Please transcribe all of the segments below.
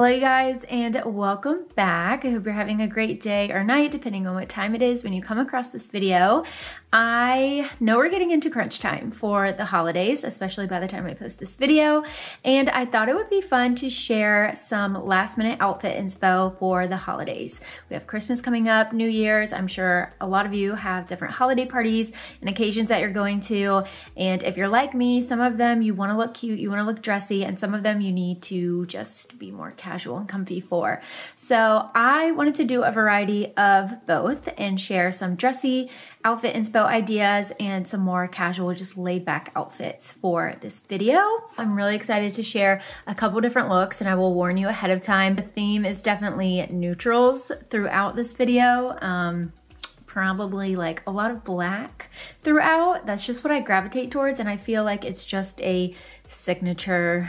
Hello, you guys, and welcome back. I hope you're having a great day or night, depending on what time it is when you come across this video. I know we're getting into crunch time for the holidays, especially by the time I post this video, and I thought it would be fun to share some last minute outfit inspo for the holidays. We have Christmas coming up, New Year's. I'm sure a lot of you have different holiday parties and occasions that you're going to, and if you're like me, some of them you want to look cute, you want to look dressy, and some of them you need to just be more casual casual and comfy for. So I wanted to do a variety of both and share some dressy outfit inspo ideas and some more casual, just laid back outfits for this video. I'm really excited to share a couple different looks and I will warn you ahead of time. The theme is definitely neutrals throughout this video. Um, probably like a lot of black throughout. That's just what I gravitate towards and I feel like it's just a signature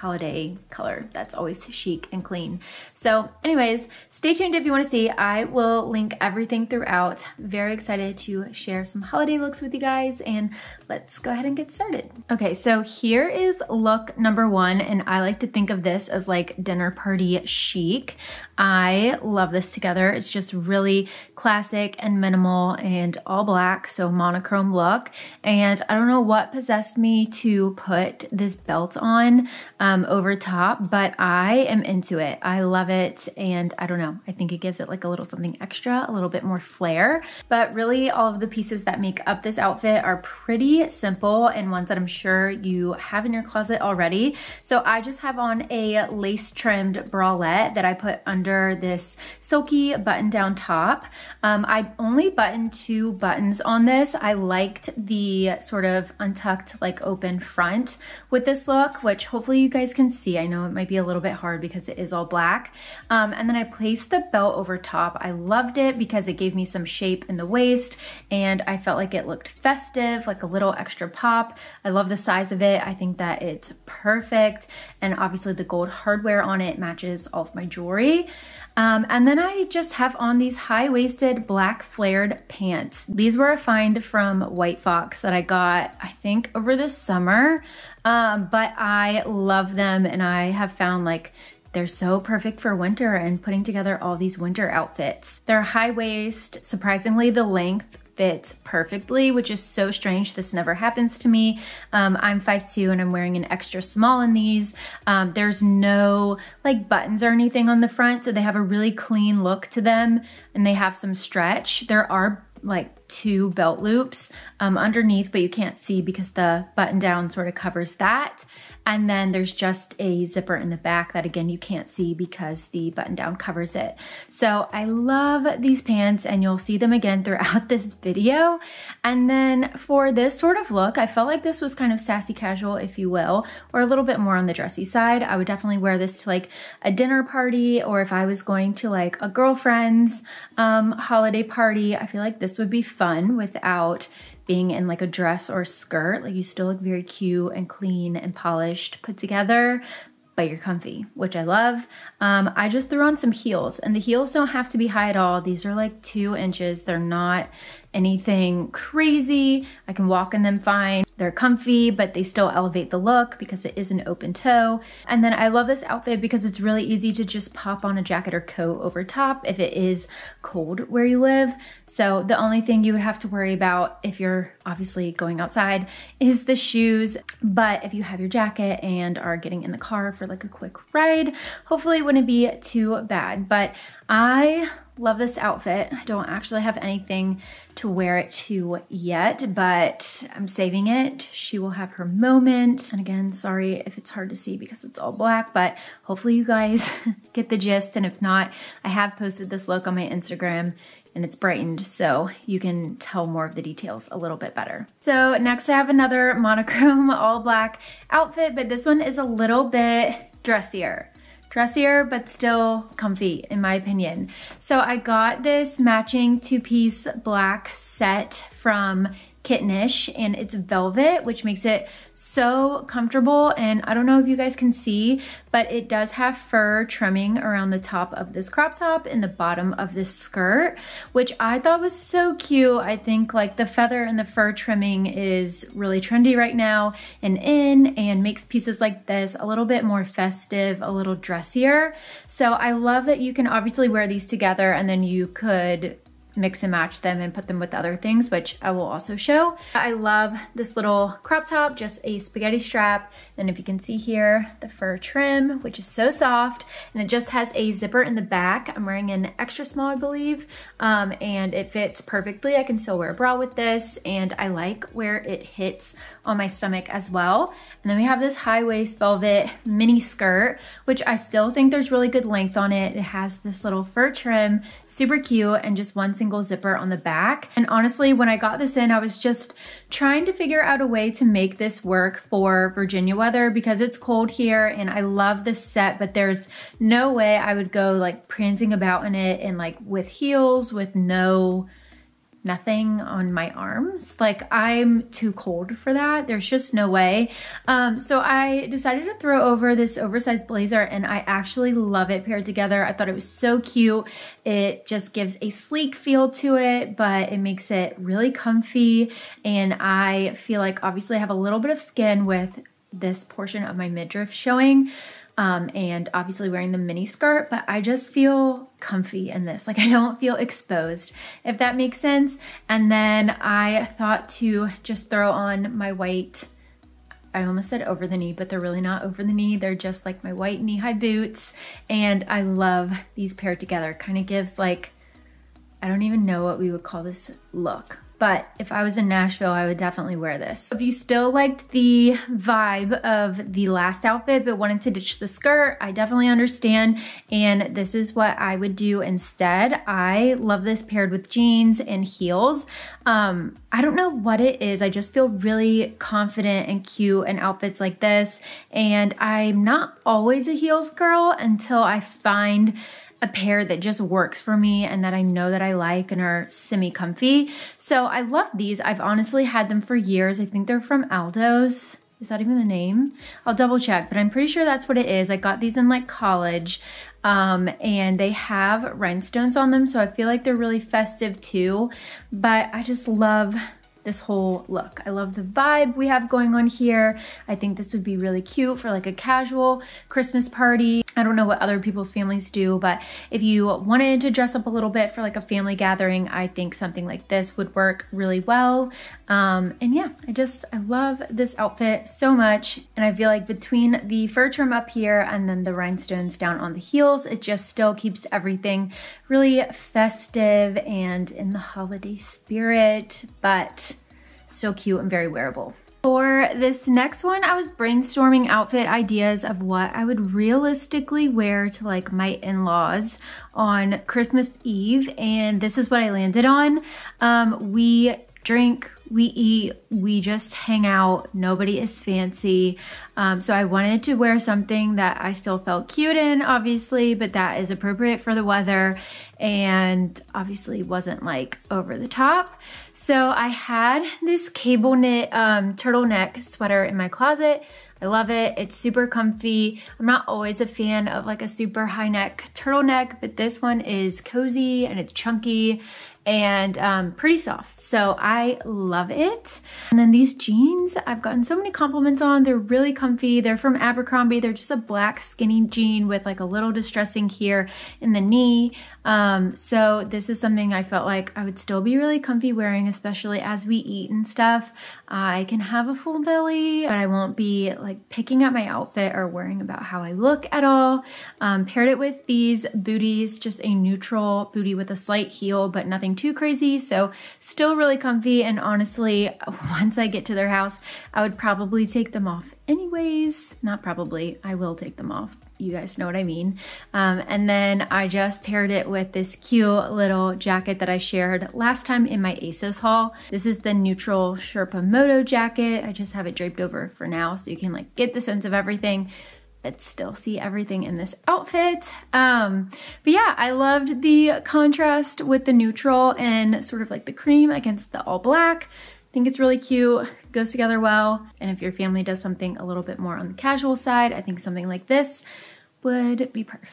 holiday color that's always chic and clean. So anyways, stay tuned if you wanna see. I will link everything throughout. Very excited to share some holiday looks with you guys and let's go ahead and get started. Okay, so here is look number one and I like to think of this as like dinner party chic. I love this together. It's just really classic and minimal and all black, so monochrome look. And I don't know what possessed me to put this belt on. Um, um, over top, but I am into it. I love it. And I don't know, I think it gives it like a little something extra, a little bit more flair. But really, all of the pieces that make up this outfit are pretty simple and ones that I'm sure you have in your closet already. So I just have on a lace trimmed bralette that I put under this silky button down top. Um, I only buttoned two buttons on this. I liked the sort of untucked, like open front with this look, which hopefully you guys guys can see. I know it might be a little bit hard because it is all black. Um, and then I placed the belt over top. I loved it because it gave me some shape in the waist and I felt like it looked festive, like a little extra pop. I love the size of it. I think that it's perfect. And obviously the gold hardware on it matches all of my jewelry. Um, and then I just have on these high-waisted black flared pants. These were a find from White Fox that I got, I think, over the summer. Um, but I love them and I have found like they're so perfect for winter and putting together all these winter outfits. They're high waist, surprisingly the length fits perfectly, which is so strange. This never happens to me. Um, I'm 5'2 and I'm wearing an extra small in these. Um, there's no like buttons or anything on the front, so they have a really clean look to them and they have some stretch. There are like two belt loops um, underneath, but you can't see because the button down sort of covers that. And then there's just a zipper in the back that again, you can't see because the button down covers it. So I love these pants and you'll see them again throughout this video. And then for this sort of look, I felt like this was kind of sassy casual, if you will, or a little bit more on the dressy side. I would definitely wear this to like a dinner party or if I was going to like a girlfriend's um, holiday party, I feel like this would be fun without being in like a dress or a skirt. Like you still look very cute and clean and polished, put together, but you're comfy, which I love. Um, I just threw on some heels and the heels don't have to be high at all. These are like two inches. They're not anything crazy. I can walk in them fine. They're comfy, but they still elevate the look because it is an open toe. And then I love this outfit because it's really easy to just pop on a jacket or coat over top if it is cold where you live. So the only thing you would have to worry about if you're obviously going outside is the shoes. But if you have your jacket and are getting in the car for like a quick ride, hopefully it wouldn't be too bad. But I Love this outfit. I don't actually have anything to wear it to yet, but I'm saving it. She will have her moment. And again, sorry if it's hard to see because it's all black, but hopefully you guys get the gist. And if not, I have posted this look on my Instagram and it's brightened so you can tell more of the details a little bit better. So next I have another monochrome all black outfit, but this one is a little bit dressier dressier but still comfy in my opinion. So I got this matching two-piece black set from kittenish and it's velvet, which makes it so comfortable. And I don't know if you guys can see, but it does have fur trimming around the top of this crop top and the bottom of this skirt, which I thought was so cute. I think like the feather and the fur trimming is really trendy right now and in and makes pieces like this a little bit more festive, a little dressier. So I love that you can obviously wear these together and then you could mix and match them and put them with other things, which I will also show. I love this little crop top, just a spaghetti strap. And if you can see here, the fur trim, which is so soft. And it just has a zipper in the back. I'm wearing an extra small, I believe. Um, and it fits perfectly. I can still wear a bra with this. And I like where it hits on my stomach as well. And then we have this high waist velvet mini skirt, which I still think there's really good length on it. It has this little fur trim, super cute. And just once single zipper on the back. And honestly, when I got this in, I was just trying to figure out a way to make this work for Virginia weather because it's cold here and I love this set, but there's no way I would go like prancing about in it and like with heels with no nothing on my arms. Like I'm too cold for that. There's just no way. Um, so I decided to throw over this oversized blazer and I actually love it paired together. I thought it was so cute. It just gives a sleek feel to it, but it makes it really comfy. And I feel like obviously I have a little bit of skin with this portion of my midriff showing. Um, and obviously wearing the mini skirt, but I just feel comfy in this. Like I don't feel exposed, if that makes sense. And then I thought to just throw on my white, I almost said over the knee, but they're really not over the knee. They're just like my white knee-high boots. And I love these paired together. Kind of gives like, I don't even know what we would call this look, but if I was in Nashville, I would definitely wear this. If you still liked the vibe of the last outfit but wanted to ditch the skirt, I definitely understand. And this is what I would do instead. I love this paired with jeans and heels. Um, I don't know what it is. I just feel really confident and cute in outfits like this. And I'm not always a heels girl until I find a pair that just works for me and that I know that I like and are semi comfy. So I love these. I've honestly had them for years. I think they're from Aldo's. Is that even the name? I'll double check, but I'm pretty sure that's what it is. I got these in like college um, and they have rhinestones on them. So I feel like they're really festive too, but I just love this whole look. I love the vibe we have going on here. I think this would be really cute for like a casual Christmas party. I don't know what other people's families do, but if you wanted to dress up a little bit for like a family gathering, I think something like this would work really well. Um, and yeah, I just, I love this outfit so much. And I feel like between the fur trim up here and then the rhinestones down on the heels, it just still keeps everything really festive and in the holiday spirit, but still cute and very wearable. For this next one, I was brainstorming outfit ideas of what I would realistically wear to like my in-laws on Christmas Eve, and this is what I landed on. Um, we drink we eat, we just hang out. Nobody is fancy. Um, so I wanted to wear something that I still felt cute in, obviously, but that is appropriate for the weather and obviously wasn't like over the top. So I had this cable knit um, turtleneck sweater in my closet. I love it. It's super comfy. I'm not always a fan of like a super high neck turtleneck, but this one is cozy and it's chunky and um, pretty soft. So I love love it. And then these jeans I've gotten so many compliments on. They're really comfy. They're from Abercrombie. They're just a black skinny jean with like a little distressing here in the knee. Um, so this is something I felt like I would still be really comfy wearing, especially as we eat and stuff. I can have a full belly, but I won't be like picking up my outfit or worrying about how I look at all. Um, paired it with these booties, just a neutral booty with a slight heel, but nothing too crazy. So still really comfy and honestly honestly, once I get to their house, I would probably take them off anyways. Not probably, I will take them off. You guys know what I mean. Um, and then I just paired it with this cute little jacket that I shared last time in my ASOS haul. This is the neutral Sherpa Moto jacket. I just have it draped over for now so you can like get the sense of everything but still see everything in this outfit. Um, but yeah, I loved the contrast with the neutral and sort of like the cream against the all black. I think it's really cute, goes together well. And if your family does something a little bit more on the casual side, I think something like this would be perfect.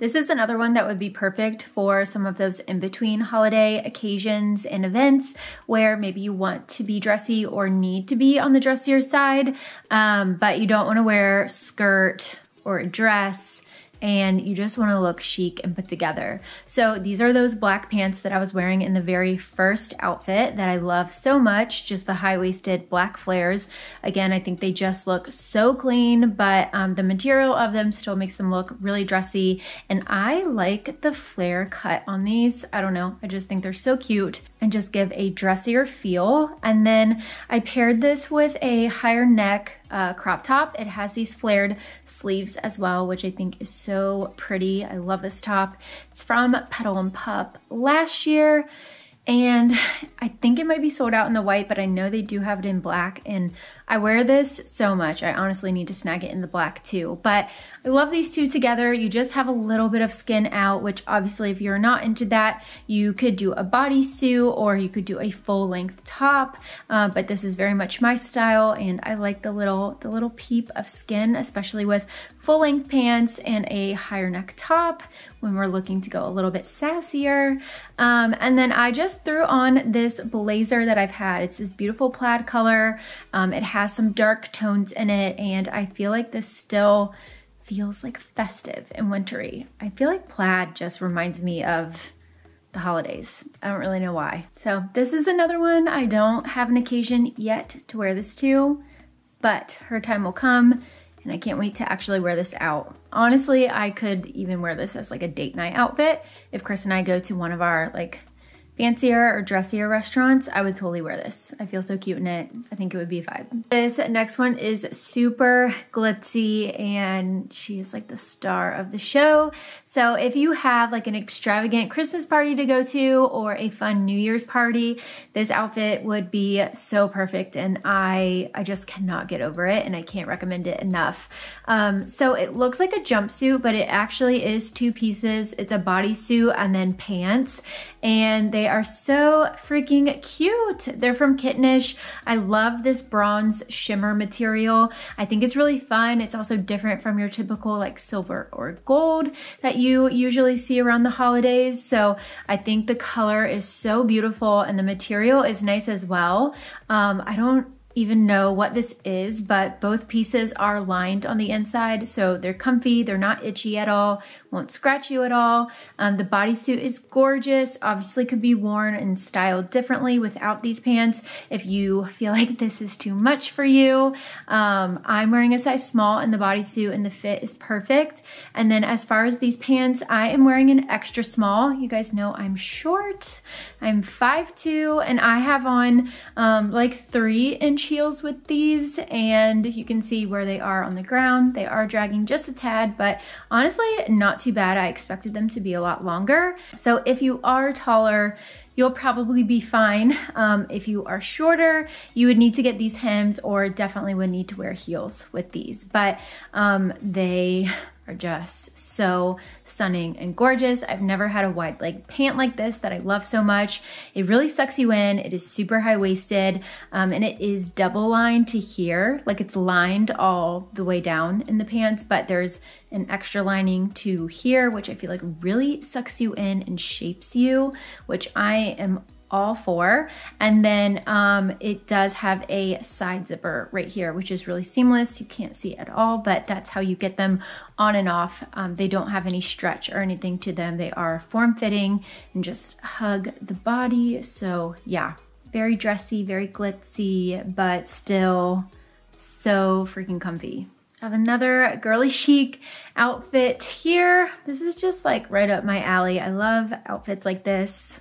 This is another one that would be perfect for some of those in between holiday occasions and events where maybe you want to be dressy or need to be on the dressier side, um, but you don't want to wear skirt or a dress and you just wanna look chic and put together. So these are those black pants that I was wearing in the very first outfit that I love so much, just the high-waisted black flares. Again, I think they just look so clean, but um, the material of them still makes them look really dressy. And I like the flare cut on these. I don't know, I just think they're so cute and just give a dressier feel. And then I paired this with a higher neck uh, crop top. It has these flared sleeves as well, which I think is so so pretty. I love this top. It's from Petal & Pup last year. And I think it might be sold out in the white, but I know they do have it in black. And I wear this so much. I honestly need to snag it in the black too. But I love these two together. You just have a little bit of skin out, which obviously if you're not into that, you could do a bodysuit or you could do a full length top, uh, but this is very much my style and I like the little, the little peep of skin, especially with full length pants and a higher neck top when we're looking to go a little bit sassier. Um, and then I just threw on this blazer that I've had. It's this beautiful plaid color. Um, it has some dark tones in it and I feel like this still feels like festive and wintry. I feel like plaid just reminds me of the holidays. I don't really know why. So this is another one. I don't have an occasion yet to wear this to, but her time will come and I can't wait to actually wear this out. Honestly, I could even wear this as like a date night outfit if Chris and I go to one of our like fancier or dressier restaurants, I would totally wear this. I feel so cute in it. I think it would be a vibe. This next one is super glitzy and she is like the star of the show. So if you have like an extravagant Christmas party to go to or a fun New Year's party, this outfit would be so perfect and I, I just cannot get over it and I can't recommend it enough. Um, so it looks like a jumpsuit, but it actually is two pieces. It's a bodysuit and then pants and they are so freaking cute. They're from Kittenish. I love this bronze shimmer material. I think it's really fun. It's also different from your typical like silver or gold that you usually see around the holidays. So I think the color is so beautiful and the material is nice as well. Um, I don't even know what this is, but both pieces are lined on the inside. So they're comfy, they're not itchy at all, won't scratch you at all. Um, the bodysuit is gorgeous. Obviously could be worn and styled differently without these pants if you feel like this is too much for you. Um, I'm wearing a size small in the bodysuit and the fit is perfect. And then as far as these pants, I am wearing an extra small. You guys know I'm short. I'm 5'2", and I have on um, like three inch heels with these, and you can see where they are on the ground. They are dragging just a tad, but honestly, not too bad. I expected them to be a lot longer. So if you are taller, you'll probably be fine. Um, if you are shorter, you would need to get these hemmed or definitely would need to wear heels with these, but um, they are just so stunning and gorgeous. I've never had a wide leg pant like this that I love so much. It really sucks you in. It is super high waisted um, and it is double lined to here. Like it's lined all the way down in the pants, but there's an extra lining to here, which I feel like really sucks you in and shapes you, which I am all four. And then um, it does have a side zipper right here, which is really seamless. You can't see at all, but that's how you get them on and off. Um, they don't have any stretch or anything to them. They are form fitting and just hug the body. So yeah, very dressy, very glitzy, but still so freaking comfy. I have another girly chic outfit here. This is just like right up my alley. I love outfits like this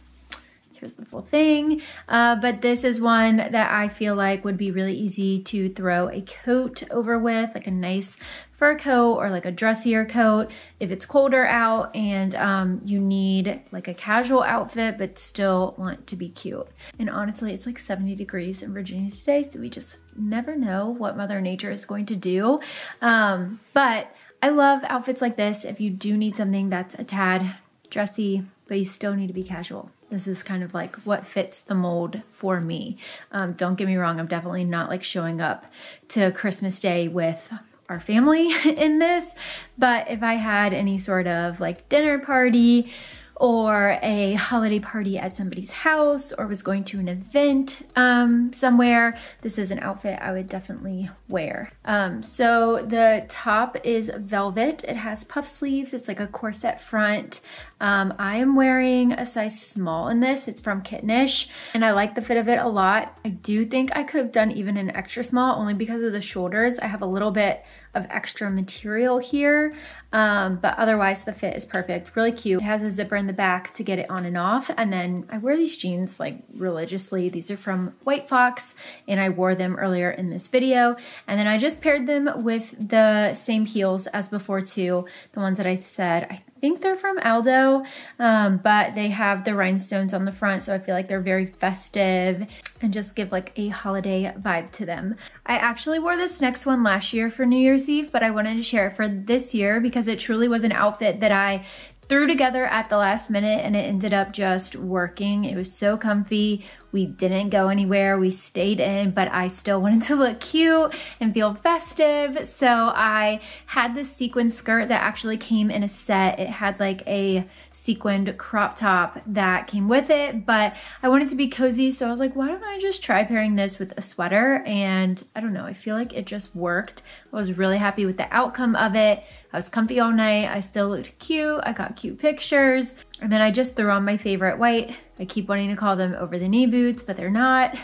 here's the full thing. Uh, but this is one that I feel like would be really easy to throw a coat over with, like a nice fur coat or like a dressier coat if it's colder out and um, you need like a casual outfit but still want to be cute. And honestly, it's like 70 degrees in Virginia today, so we just never know what Mother Nature is going to do. Um, but I love outfits like this if you do need something that's a tad dressy, but you still need to be casual this is kind of like what fits the mold for me. Um, don't get me wrong, I'm definitely not like showing up to Christmas Day with our family in this, but if I had any sort of like dinner party, or a holiday party at somebody's house or was going to an event um, somewhere, this is an outfit I would definitely wear. Um, so the top is velvet. It has puff sleeves. It's like a corset front. Um, I am wearing a size small in this. It's from Kittenish and I like the fit of it a lot. I do think I could have done even an extra small only because of the shoulders. I have a little bit of extra material here, um, but otherwise the fit is perfect. Really cute. It has a zipper in the back to get it on and off. And then I wear these jeans like religiously. These are from White Fox and I wore them earlier in this video. And then I just paired them with the same heels as before too. The ones that I said, I think they're from Aldo, um, but they have the rhinestones on the front, so I feel like they're very festive and just give like a holiday vibe to them. I actually wore this next one last year for New Year's Eve, but I wanted to share it for this year because it truly was an outfit that I threw together at the last minute and it ended up just working. It was so comfy, we didn't go anywhere, we stayed in, but I still wanted to look cute and feel festive. So I had this sequin skirt that actually came in a set. It had like a sequined crop top that came with it, but I wanted to be cozy. So I was like, why don't I just try pairing this with a sweater? And I don't know, I feel like it just worked. I was really happy with the outcome of it. I was comfy all night. I still looked cute. I got cute pictures. And then I just threw on my favorite white I keep wanting to call them over the knee boots, but they're not.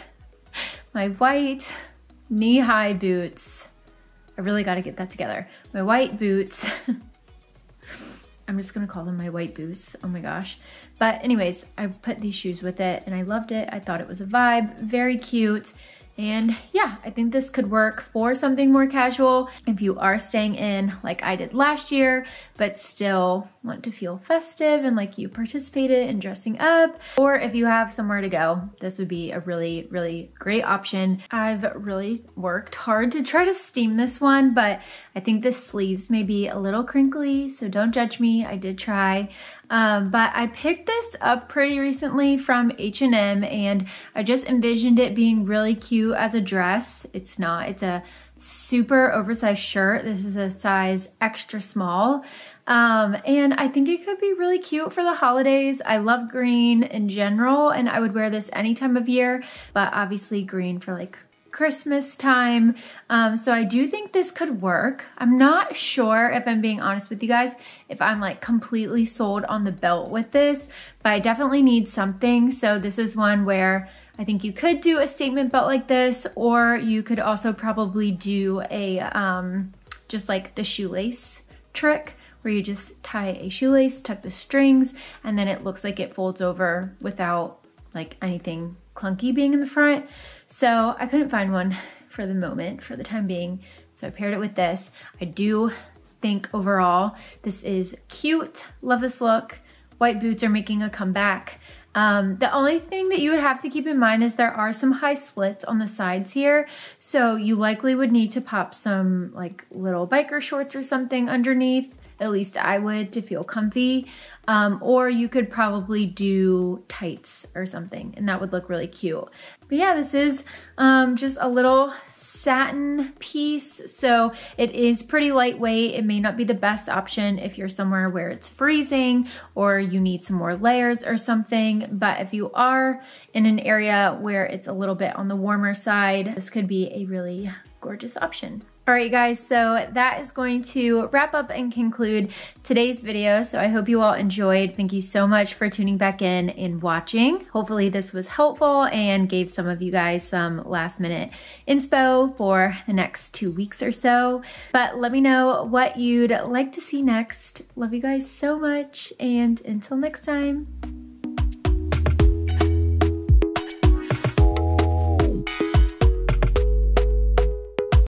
My white knee-high boots. I really gotta get that together. My white boots. I'm just gonna call them my white boots. Oh my gosh. But anyways, I put these shoes with it and I loved it. I thought it was a vibe, very cute. And yeah, I think this could work for something more casual if you are staying in like I did last year, but still want to feel festive and like you participated in dressing up. Or if you have somewhere to go, this would be a really, really great option. I've really worked hard to try to steam this one, but I think the sleeves may be a little crinkly, so don't judge me. I did try. Um, but I picked this up pretty recently from H&M and I just envisioned it being really cute as a dress. It's not, it's a super oversized shirt. This is a size extra small. Um, and I think it could be really cute for the holidays. I love green in general and I would wear this any time of year, but obviously green for like Christmas time. Um, so I do think this could work. I'm not sure if I'm being honest with you guys, if I'm like completely sold on the belt with this, but I definitely need something. So this is one where I think you could do a statement belt like this, or you could also probably do a, um, just like the shoelace trick where you just tie a shoelace, tuck the strings, and then it looks like it folds over without like anything clunky being in the front. So I couldn't find one for the moment, for the time being. So I paired it with this. I do think overall, this is cute. Love this look. White boots are making a comeback. Um, the only thing that you would have to keep in mind is there are some high slits on the sides here. So you likely would need to pop some like little biker shorts or something underneath. At least I would to feel comfy. Um, or you could probably do tights or something and that would look really cute. But yeah, this is um, just a little satin piece. So it is pretty lightweight. It may not be the best option if you're somewhere where it's freezing or you need some more layers or something. But if you are in an area where it's a little bit on the warmer side, this could be a really gorgeous option. All right, guys, so that is going to wrap up and conclude today's video. So I hope you all enjoyed. Thank you so much for tuning back in and watching. Hopefully this was helpful and gave some of you guys some last minute inspo for the next two weeks or so. But let me know what you'd like to see next. Love you guys so much. And until next time.